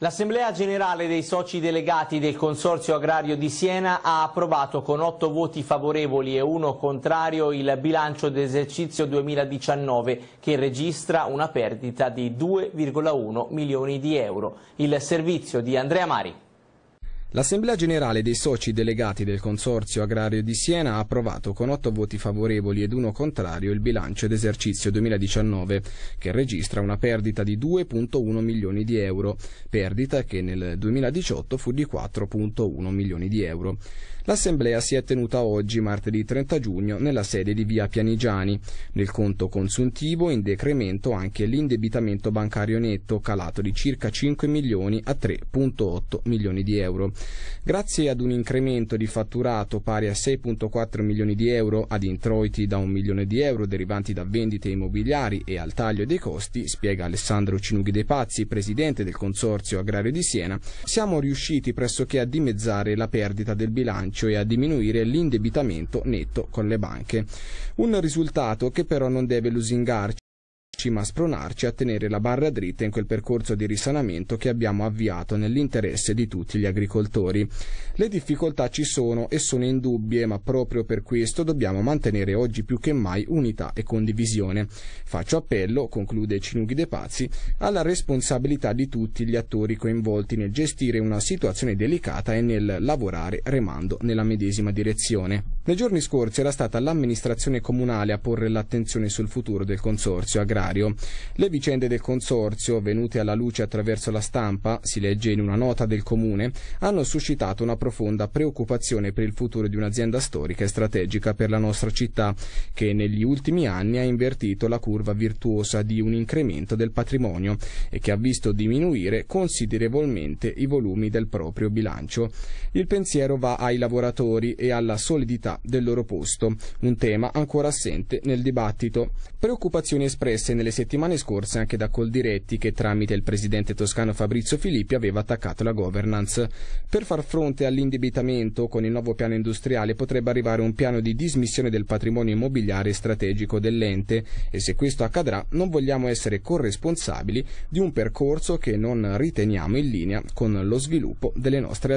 L'Assemblea Generale dei Soci Delegati del Consorzio Agrario di Siena ha approvato con otto voti favorevoli e uno contrario il bilancio d'esercizio 2019 che registra una perdita di 2,1 milioni di euro. Il servizio di Andrea Mari. L'Assemblea Generale dei soci delegati del Consorzio Agrario di Siena ha approvato con otto voti favorevoli ed uno contrario il bilancio d'esercizio 2019, che registra una perdita di 2.1 milioni di euro, perdita che nel 2018 fu di 4.1 milioni di euro. L'Assemblea si è tenuta oggi, martedì 30 giugno, nella sede di via Pianigiani. Nel conto consuntivo in decremento anche l'indebitamento bancario netto, calato di circa 5 milioni a 3.8 milioni di euro. Grazie ad un incremento di fatturato pari a 6,4 milioni di euro ad introiti da un milione di euro derivanti da vendite immobiliari e al taglio dei costi, spiega Alessandro Cinughi De Pazzi, presidente del Consorzio Agrario di Siena, siamo riusciti pressoché a dimezzare la perdita del bilancio e a diminuire l'indebitamento netto con le banche. Un risultato che però non deve lusingarci ma spronarci a tenere la barra dritta in quel percorso di risanamento che abbiamo avviato nell'interesse di tutti gli agricoltori. Le difficoltà ci sono e sono indubbie, ma proprio per questo dobbiamo mantenere oggi più che mai unità e condivisione. Faccio appello, conclude Cinughi De Pazzi, alla responsabilità di tutti gli attori coinvolti nel gestire una situazione delicata e nel lavorare remando nella medesima direzione. Nei giorni scorsi era stata l'amministrazione comunale a porre l'attenzione sul futuro del consorzio agrario. Le vicende del consorzio, venute alla luce attraverso la stampa, si legge in una nota del comune, hanno suscitato una profonda preoccupazione per il futuro di un'azienda storica e strategica per la nostra città, che negli ultimi anni ha invertito la curva virtuosa di un incremento del patrimonio e che ha visto diminuire considerevolmente i volumi del proprio bilancio. Il pensiero va ai lavoratori e alla solidità del loro posto, un tema ancora assente nel dibattito. Preoccupazioni espresse nelle settimane scorse anche da Coldiretti che tramite il presidente toscano Fabrizio Filippi aveva attaccato la governance. Per far fronte all'indebitamento con il nuovo piano industriale potrebbe arrivare un piano di dismissione del patrimonio immobiliare strategico dell'ente e se questo accadrà non vogliamo essere corresponsabili di un percorso che non riteniamo in linea con lo sviluppo delle nostre aziende.